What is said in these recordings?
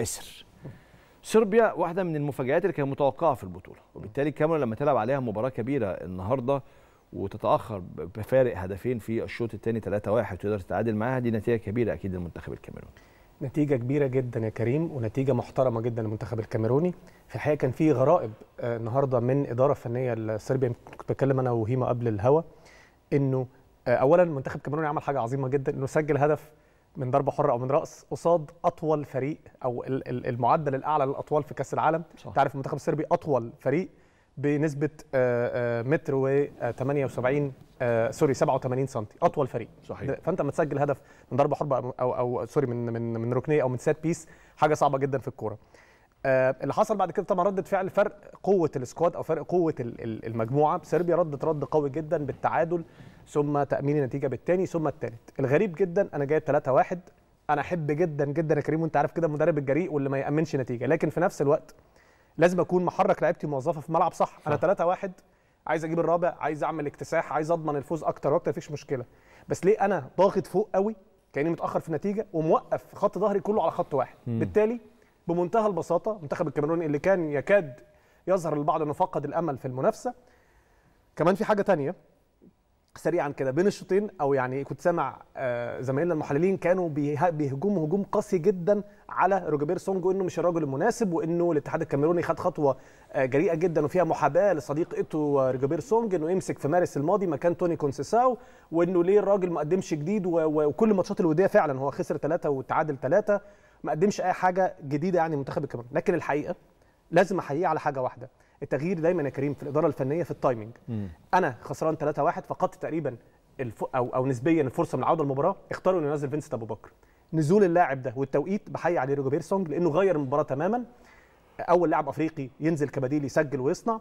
عسر صربيا واحده من المفاجآت اللي كانت متوقعه في البطوله وبالتالي كاميرون لما تلعب عليها مباراه كبيره النهارده وتتاخر بفارق هدفين في الشوط الثاني 3-1 وتقدر تتعادل معاها دي نتيجه كبيره اكيد للمنتخب الكاميروني نتيجه كبيره جدا يا كريم ونتيجه محترمه جدا للمنتخب الكاميروني في الحقيقه كان في غرائب آه، النهارده من اداره فنيه لصربيا كنت بتكلم انا وهيما قبل الهوا انه آه، اولا المنتخب الكاميروني عمل حاجه عظيمه جدا انه سجل هدف من ضربه حره او من راس قصاد اطول فريق او المعدل الاعلى للاطوال في كاس العالم صح. تعرف المنتخب الصربي اطول فريق بنسبه آه، آه، متر و 78 آه، سوري 87 سم اطول فريق صحيح. فانت لما تسجل هدف من ضربه حره او او سوري من من من ركنيه او من سات بيس حاجه صعبه جدا في الكوره اللي حصل بعد كده طبعا رده فعل فرق قوه السكواد او فرق قوه المجموعه صربيا ردت رد قوي جدا بالتعادل ثم تامين النتيجه بالثاني ثم الثالث الغريب جدا انا جايب 3 1 انا احب جدا جدا يا كريم وانت عارف كده المدرب الجريء واللي ما يامنش نتيجه لكن في نفس الوقت لازم اكون محرك لعيبتي موظفه في ملعب صح, صح. انا 3 1 عايز اجيب الرابع عايز اعمل اكتساح عايز اضمن الفوز اكتر واكتر مفيش مشكله بس ليه انا ضاغط فوق قوي كاني متاخر في النتيجه وموقف خط ظهري كله على خط واحد م. بالتالي بمنتهى البساطه منتخب الكاميرون اللي كان يكاد يظهر للبعض انه فقد الامل في المنافسه كمان في حاجه ثانيه سريعا كده بين الشوطين او يعني كنت سامع آه، زمايلنا المحللين كانوا بيهجموا هجوم قاسي جدا على روجبير سونجو انه مش الراجل المناسب وانه الاتحاد الكاميروني خد خطوه آه، جريئه جدا وفيها محاباه لصديق ايتو روجبير سونج انه يمسك في مارس الماضي مكان توني كونسيساو وانه ليه الراجل ما قدمش جديد وكل ماتشات الوديه فعلا هو خسر ثلاثه وتعادل ثلاثه ما قدمش اي حاجه جديده يعني منتخب الكاميرون لكن الحقيقه لازم احييه على حاجه واحده التغيير دايما يا كريم في الاداره الفنيه في التايمنج انا خسران 3-1 فقدت تقريبا الف... او او نسبيا الفرصه من العوده للمباراه اختاروا انه ينزل فينسنت ابو بكر نزول اللاعب ده والتوقيت بحيي عليه روجو بيرسونج لانه غير المباراه تماما اول لاعب افريقي ينزل كبديل يسجل ويصنع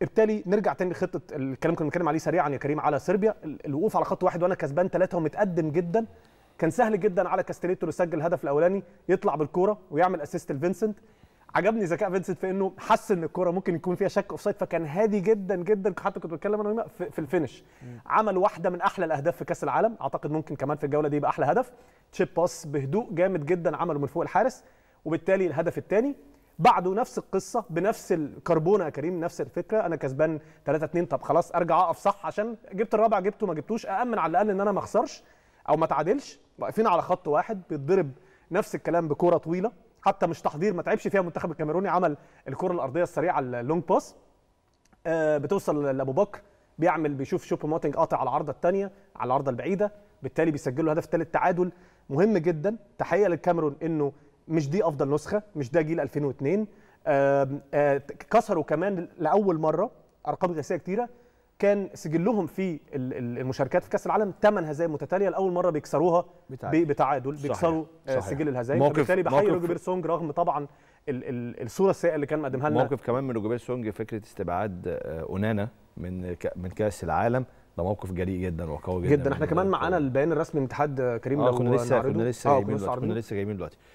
بالتالي نرجع تاني لخطه الكلام كنا بنتكلم عليه سريعا يا كريم على صربيا الوقوف على خط واحد وانا كسبان ثلاثه ومتقدم جدا كان سهل جدا على كاستريتو يسجل الهدف الاولاني يطلع بالكوره ويعمل اسيست لفينسنت عجبني ذكاء فينسنت في انه حس ان الكوره ممكن يكون فيها شك اوف سايد فكان هادي جدا جدا حتى كنت بتكلم انا هنا في الفينش عمل واحده من احلى الاهداف في كاس العالم اعتقد ممكن كمان في الجوله دي يبقى احلى هدف تشيب باس بهدوء جامد جدا عمله من فوق الحارس وبالتالي الهدف الثاني بعده نفس القصه بنفس الكربونه يا كريم نفس الفكره انا كسبان 3 2 طب خلاص ارجع اقف صح عشان جبت الرابع جبته ما جبتوش اامن على الاقل ان انا ما اخسرش او ما اتعادلش واقفين على خط واحد بيتضرب نفس الكلام بكوره طويله حتى مش تحضير ما تعبش فيها المنتخب الكاميروني عمل الكره الارضيه السريعه اللونج باس آه، بتوصل لابو بكر بيعمل بيشوف شوب موتنج قاطع على العارضه الثانيه على العارضه البعيده بالتالي بيسجلوا الهدف الثالث تعادل مهم جدا تحيه للكاميرون انه مش دي افضل نسخه مش ده جيل 2002 آه، كسروا كمان لاول مره ارقام قياسيه كتيره كان سجلهم في المشاركات في كاس العالم 8 هزايم متتاليه لاول مره بيكسروها بتعادل بيكسروا آه، صحيح. سجل الهزايم وبالتالي بحيي روجبير سونج رغم طبعا الصوره السيئه اللي كان مقدمها لنا موقف كمان من روجبير سونج فكره استبعاد آه، اونانا من من كاس العالم ده موقف جريء جدا وقوي جدا جدا احنا كمان معانا البيان الرسمي من اتحاد كريم آه كنا لسه كنا لسه, آه، كنا لسه جايبين دلوقتي